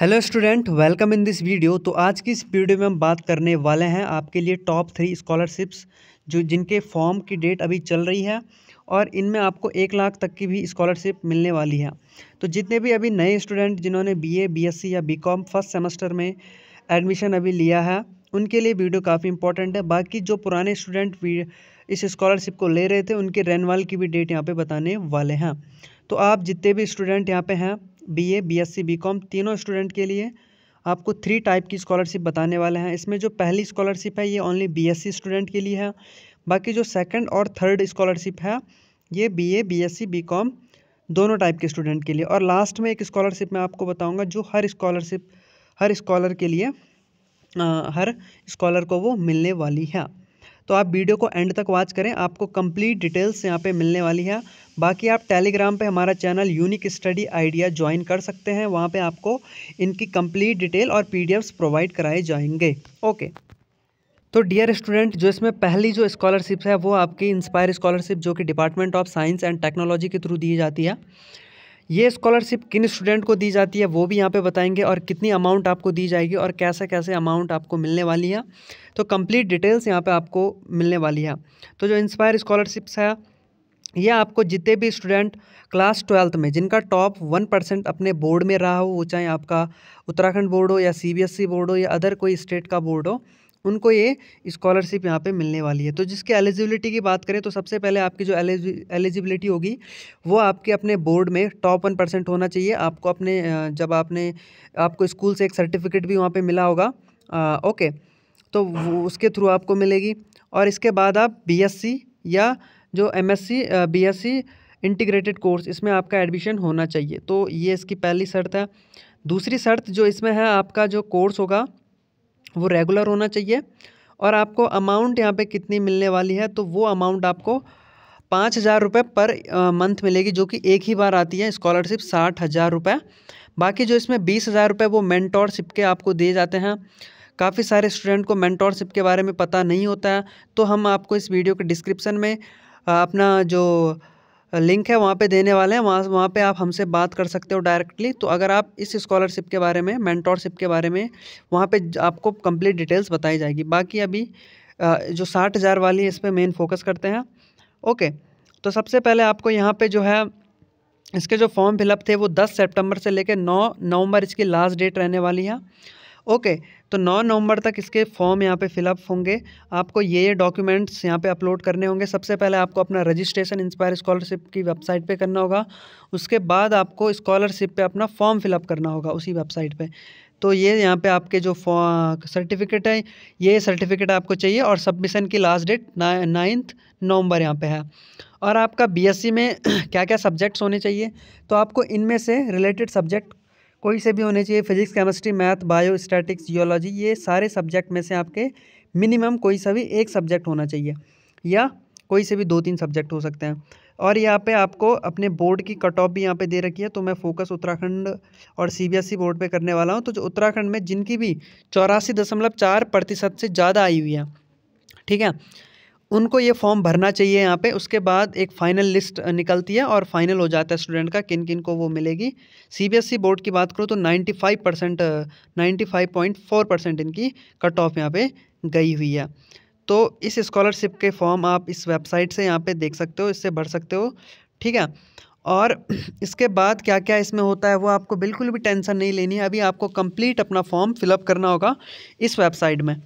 hello student welcome in this video तो आज की इस वीडियो में हम बात करने वाले हैं आपके लिए टॉप थ्री स्कॉलरशिप्स जो जिनके फॉर्म की डेट अभी चल रही है और इनमें आपको एक लाख तक की भी स्कॉलरशिप मिलने वाली है तो जितने भी अभी नए स्टूडेंट जिन्होंने बीए बीएससी या बीकॉम फर्स्ट सेमेस्टर में एडमिशन अभी लिया है उनके लिए वीडियो काफ़ी इंपॉर्टेंट है बाकी जो पुराने स्टूडेंट इस स्कॉलरशिप को ले रहे थे उनके रेनवाल की भी डेट यहाँ पर बताने वाले हैं तो आप जितने भी स्टूडेंट यहाँ पर हैं बीए, बीएससी, बीकॉम तीनों स्टूडेंट के लिए आपको थ्री टाइप की स्कॉलरशिप बताने वाले हैं इसमें जो पहली स्कॉलरशिप है ये ओनली बीएससी स्टूडेंट के लिए है बाकी जो सेकंड और थर्ड स्कॉलरशिप है ये बीए, बीएससी, बीकॉम दोनों टाइप के स्टूडेंट के लिए और लास्ट में एक स्कॉलरशिप मैं आपको बताऊँगा जो हर स्कॉलरशिप हर स्कॉलर के लिए आ, हर स्कॉलर को वो मिलने वाली है तो आप वीडियो को एंड तक वॉच करें आपको कंप्लीट डिटेल्स यहाँ पे मिलने वाली है बाकी आप टेलीग्राम पे हमारा channel unique study idea join कर सकते हैं वहाँ पे आपको इनकी कंप्लीट डिटेल और पी प्रोवाइड कराए जाएंगे ओके तो डियर स्टूडेंट जो इसमें पहली जो स्कॉलरशिप है वो आपकी इंस्पायर स्कॉलरशिप जो कि department of science and technology के थ्रू दी जाती है ये स्कॉलरशिप किन स्टूडेंट को दी जाती है वो भी यहाँ पे बताएंगे और कितनी अमाउंट आपको दी जाएगी और कैसे कैसे अमाउंट आपको मिलने वाली है तो कंप्लीट डिटेल्स यहाँ पे आपको मिलने वाली है तो जो इंस्पायर स्कॉलरशिप्स है ये आपको जितने भी स्टूडेंट क्लास ट्वेल्थ में जिनका टॉप वन परसेंट अपने बोर्ड में रहा हो वो चाहे आपका उत्तराखंड बोर्ड हो या सी बोर्ड e हो या अदर कोई स्टेट का बोर्ड हो उनको ये स्कॉलरशिप यहाँ पे मिलने वाली है तो जिसके एलिजिबिलिटी की बात करें तो सबसे पहले आपकी जो एलिजिबिलिटी होगी वो आपके अपने बोर्ड में टॉप वन परसेंट होना चाहिए आपको अपने जब आपने आपको स्कूल से एक सर्टिफिकेट भी वहाँ पर मिला होगा आ, ओके तो उसके थ्रू आपको मिलेगी और इसके बाद आप बी या जो M S C integrated course इसमें आपका एडमिशन होना चाहिए तो ये इसकी पहली शर्त है दूसरी शर्त जो इसमें है आपका जो कोर्स होगा वो रेगुलर होना चाहिए और आपको अमाउंट यहाँ पे कितनी मिलने वाली है तो वो अमाउंट आपको पाँच हज़ार रुपये पर मंथ मिलेगी जो कि एक ही बार आती है स्कॉलरशिप साठ हज़ार रुपये बाकी जो इसमें बीस हज़ार रुपये वो मैंटोरशिप के आपको दिए जाते हैं काफ़ी सारे स्टूडेंट को मैंटोरशिप के बारे में पता नहीं होता है तो हम आपको इस वीडियो के डिस्क्रिप्सन में अपना जो लिंक है वहाँ पे देने वाले हैं वहाँ वहाँ पे आप हमसे बात कर सकते हो डायरेक्टली तो अगर आप इस स्कॉलरशिप के बारे में मैंटोरशिप के बारे में वहाँ पे आपको कंप्लीट डिटेल्स बताई जाएगी बाकी अभी जो साठ हज़ार वाली है इस पर मेन फोकस करते हैं ओके तो सबसे पहले आपको यहाँ पर जो है इसके जो फॉर्म फिलअप थे वो दस सेप्टेम्बर से लेकर नौ नवंबर इसकी लास्ट डेट रहने वाली है ओके तो 9 नवंबर तक इसके फॉर्म यहाँ पे फिलअप होंगे आपको ये ये डॉक्यूमेंट्स यहाँ पे अपलोड करने होंगे सबसे पहले आपको अपना रजिस्ट्रेशन इंस्पायर स्कॉलरशिप की वेबसाइट पे करना होगा उसके बाद आपको स्कॉलरशिप पे अपना फॉर्म फिलअप करना होगा उसी वेबसाइट पे तो ये यहाँ पे आपके जो सर्टिफिकेट है ये सर्टिफिकेट आपको चाहिए और सबमिशन की लास्ट डेट ना, नाइन्थ नवंबर यहाँ पे है और आपका बीएससी में क्या क्या सब्जेक्ट्स होने चाहिए तो आपको इनमें से रिलेटेड सब्जेक्ट कोई से भी होने चाहिए physics chemistry math bio statics geology ये सारे सब्जेक्ट में से आपके मिनिमम कोई सा भी एक सब्जेक्ट होना चाहिए या कोई से भी दो तीन सब्जेक्ट हो सकते हैं और यहाँ पे आपको अपने बोर्ड की कट ऑफ भी यहाँ पे दे रखी है तो मैं फोकस उत्तराखंड और सीबीएसई बोर्ड e पे करने वाला हूँ तो जो उत्तराखंड में जिनकी भी चौरासी दशमलव चार प्रतिशत से ज़्यादा आई हुई है ठीक है उनको ये फॉर्म भरना चाहिए यहाँ पे उसके बाद एक फ़ाइनल लिस्ट निकलती है और फाइनल हो जाता है स्टूडेंट का किन किन को वो मिलेगी सीबीएसई बोर्ड e की बात करूँ तो 95 परसेंट नाइन्टी परसेंट इनकी कट ऑफ यहाँ पे गई हुई है तो इस स्कॉलरशिप के फॉर्म आप इस वेबसाइट से यहाँ पे देख सकते हो इससे भर सकते हो ठीक है और इसके बाद क्या क्या इसमें होता है वो आपको बिल्कुल भी टेंशन नहीं लेनी है अभी आपको कंप्लीट अपना फॉर्म फिलअप करना होगा इस वेबसाइट में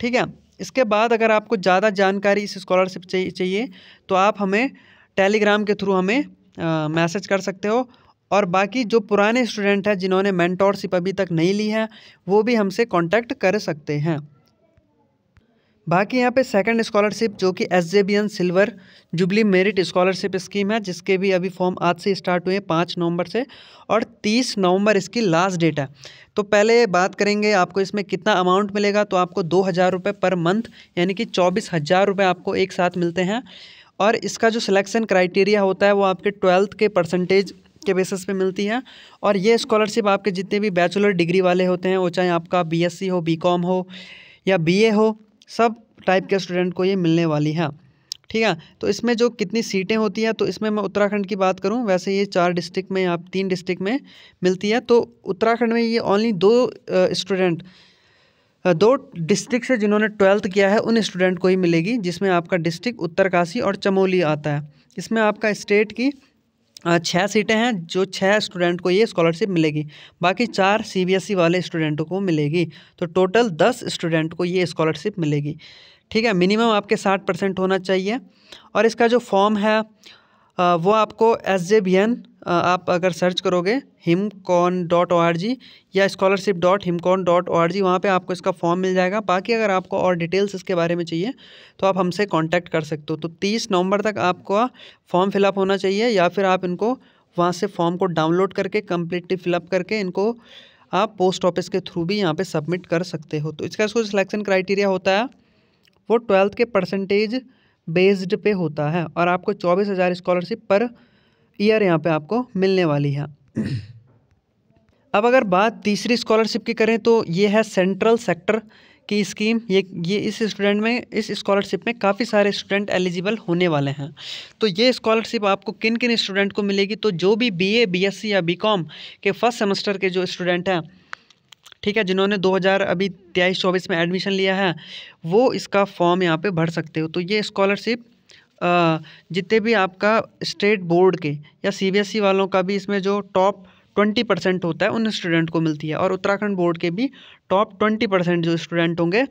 ठीक है इसके बाद अगर आपको ज़्यादा जानकारी इस स्कॉलरशिप चाहिए तो आप हमें टेलीग्राम के थ्रू हमें मैसेज कर सकते हो और बाकी जो पुराने स्टूडेंट हैं जिन्होंने मैंटोरशिप अभी तक नहीं ली है वो भी हमसे कांटेक्ट कर सकते हैं बाकी यहाँ पे सेकंड स्कॉलरशिप जो कि S J B N silver jubilee merit scholarship scheme है जिसके भी अभी फॉर्म आज से स्टार्ट हुए हैं पाँच नवंबर से और तीस नवंबर इसकी लास्ट डेट है तो पहले बात करेंगे आपको इसमें कितना अमाउंट मिलेगा तो आपको दो हज़ार रुपये पर मंथ यानी कि चौबीस हज़ार रुपये आपको एक साथ मिलते हैं और इसका जो सिलेक्शन क्राइटेरिया होता है वो आपके ट्वेल्थ के परसेंटेज के बेसिस पे मिलती है और ये स्कॉलरशिप आपके जितने भी बैचलर डिग्री वाले होते हैं वो चाहे आपका बी हो बी हो या बी हो सब टाइप के स्टूडेंट को ये मिलने वाली है ठीक है तो इसमें जो कितनी सीटें होती हैं तो इसमें मैं उत्तराखंड की बात करूँ वैसे ये चार डिस्ट्रिक्ट में आप तीन डिस्ट्रिक्ट में मिलती है तो उत्तराखंड में ये ओनली दो स्टूडेंट दो डिस्ट्रिक्ट से जिन्होंने ट्वेल्थ किया है उन स्टूडेंट को ही मिलेगी जिसमें आपका डिस्ट्रिक्ट उत्तरकाशी और चमोली आता है इसमें आपका स्टेट की छः सीटें हैं जो छः स्टूडेंट को ये स्कॉलरशिप मिलेगी बाकी चार सीबीएसई e वाले स्टूडेंटों को मिलेगी तो टोटल दस स्टूडेंट को ये स्कॉलरशिप मिलेगी ठीक है मिनिमम आपके साठ परसेंट होना चाहिए और इसका जो फॉर्म है वो आपको एस जे बी एन आप अगर सर्च करोगे हिमकॉन डॉट ओ आर जी या scholarship dot Himcon dot O R G वहाँ पर आपको इसका फॉर्म मिल जाएगा बाकी अगर आपको और डिटेल्स इसके बारे में चाहिए तो आप हमसे कांटेक्ट कर सकते हो तो तीस नवंबर तक आपको फॉर्म फिलअप होना चाहिए या फिर आप इनको वहाँ से फॉर्म को डाउनलोड करके कम्प्लीटली फिलअप करके इनको आप पोस्ट ऑफिस के थ्रू भी यहाँ पर सबमिट कर सकते हो तो इसका इसको सिलेक्शन क्राइटेरिया होता है वो ट्वेल्थ के परसेंटेज बेस्ड पे होता है और आपको चौबीस हज़ार स्कॉलरशिप पर ईयर यहाँ पे आपको मिलने वाली है अब अगर बात तीसरी स्कॉलरशिप की करें तो ये है सेंट्रल सेक्टर की स्कीम ये ये इस स्टूडेंट में इस स्कॉलरशिप में काफ़ी सारे स्टूडेंट एलिजिबल होने वाले हैं तो ये स्कॉलरशिप आपको किन किन स्टूडेंट को मिलेगी तो जो भी बीए बीएससी या बीकॉम के फर्स्ट सेमेस्टर के जो स्टूडेंट हैं ठीक है जिन्होंने 2000 अभी तेईस चौबीस में एडमिशन लिया है वो इसका फॉर्म यहाँ पे भर सकते हो तो ये स्कॉलरशिप जितने भी आपका स्टेट बोर्ड के या सीबीएसई e वालों का भी इसमें जो टॉप ट्वेंटी परसेंट होता है उन स्टूडेंट को मिलती है और उत्तराखंड बोर्ड के भी टॉप ट्वेंटी परसेंट जो स्टूडेंट होंगे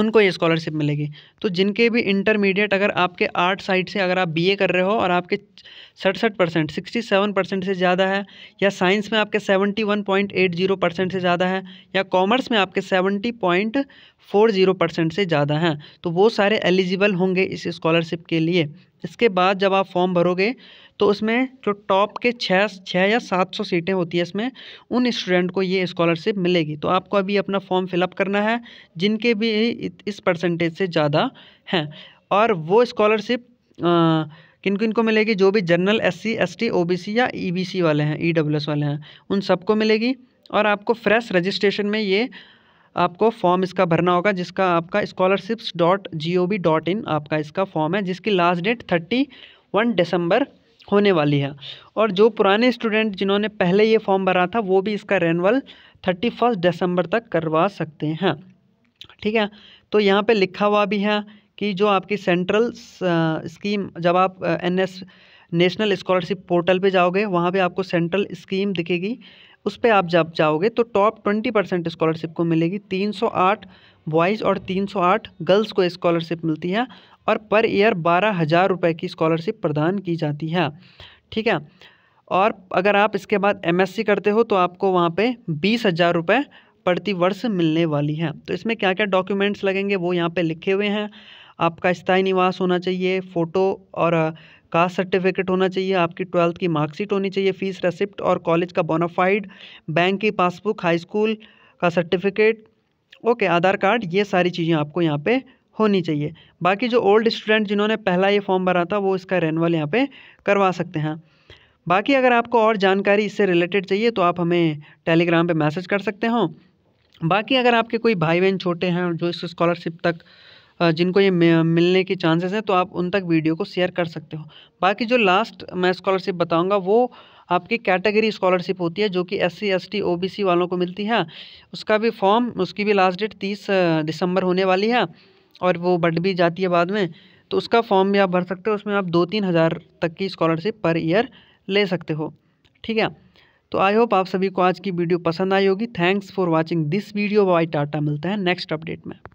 उनको ये स्कॉलरशिप मिलेगी तो जिनके भी इंटरमीडिएट अगर आपके आर्ट साइड से अगर आप बीए कर रहे हो और आपके सड़सठ परसेंट सिक्सटी सेवन परसेंट से ज़्यादा है या साइंस में आपके seventy one point eight zero percent से ज़्यादा है या कॉमर्स में आपके seventy point four zero percent से ज़्यादा हैं तो वो सारे एलिजिबल होंगे इस स्कॉलरशिप के लिए इसके बाद जब आप फॉर्म भरोगे तो उसमें जो टॉप के छः छः या सात सौ सीटें होती है इसमें उन स्टूडेंट को ये स्कॉलरशिप मिलेगी तो आपको अभी अपना फॉर्म फिलअप करना है जिनके भी इस परसेंटेज से ज़्यादा हैं और वो स्कॉलरशिप किन किन को मिलेगी जो भी general S C S T O B C या ई बी सी वाले हैं ई डब्ल्यू एस वाले हैं उन सबको मिलेगी और आपको फ्रेश रजिस्ट्रेशन में ये आपको फॉर्म इसका भरना होगा जिसका आपका scholarships dot G O V dot in आपका इसका फॉर्म है जिसकी लास्ट डेट थर्टी वन दिसंबर होने वाली है और जो पुराने स्टूडेंट जिन्होंने पहले ये फॉर्म भरा था वो भी इसका रेनवल थर्टी फर्स्ट दिसंबर तक करवा सकते हैं ठीक है तो यहाँ पे लिखा हुआ भी है कि जो आपकी सेंट्रल स्कीम जब आप N S national scholarship portal पे जाओगे वहाँ पे आपको सेंट्रल स्कीम दिखेगी उस पर आप जब जाओगे तो टॉप ट्वेंटी परसेंट स्कॉलरशिप को मिलेगी तीन सौ आठ बॉयज़ और तीन सौ आठ गर्ल्स को स्कॉलरशिप मिलती है और पर ईयर बारह हज़ार रुपये की स्कॉलरशिप प्रदान की जाती है ठीक है और अगर आप इसके बाद एम करते हो तो आपको वहाँ पर बीस हज़ार रुपये प्रति वर्ष मिलने वाली है तो इसमें क्या क्या डॉक्यूमेंट्स लगेंगे वो यहाँ पे लिखे हुए हैं आपका स्थायी निवास होना चाहिए फ़ोटो और कास्ट सर्टिफिकेट होना चाहिए आपकी ट्वेल्थ की मार्कशीट होनी चाहिए फीस रेसिप्ट और कॉलेज का बोनाफाइड बैंक की पासबुक हाई स्कूल का सर्टिफिकेट ओके आधार कार्ड ये सारी चीज़ें आपको यहाँ पे होनी चाहिए बाकी जो ओल्ड स्टूडेंट जिन्होंने पहला ये फॉर्म भरा था वो इसका रेनवल यहाँ पे करवा सकते हैं बाकी अगर आपको और जानकारी इससे रिलेटेड चाहिए तो आप हमें टेलीग्राम पे मैसेज कर सकते हो बाकी अगर आपके कोई भाई बहन छोटे हैं जो इस स्कॉलरशिप तक जिनको ये मिलने की चांसेस हैं तो आप उन तक वीडियो को शेयर कर सकते हो बाकी जो लास्ट मैं स्कॉलरशिप बताऊँगा वो आपकी कैटेगरी स्कॉलरशिप होती है जो कि S C S T O B C वालों को मिलती है उसका भी फॉर्म उसकी भी लास्ट डेट तीस दिसंबर होने वाली है और वो बढ़ भी जाती है बाद में तो उसका फॉर्म भी आप भर सकते हो उसमें आप दो तीन हज़ार तक की स्कॉलरशिप पर ईयर ले सकते हो ठीक है तो आई होप आप सभी को आज की वीडियो पसंद आई होगी thanks for watching this video bye tata मिलता है नेक्स्ट अपडेट में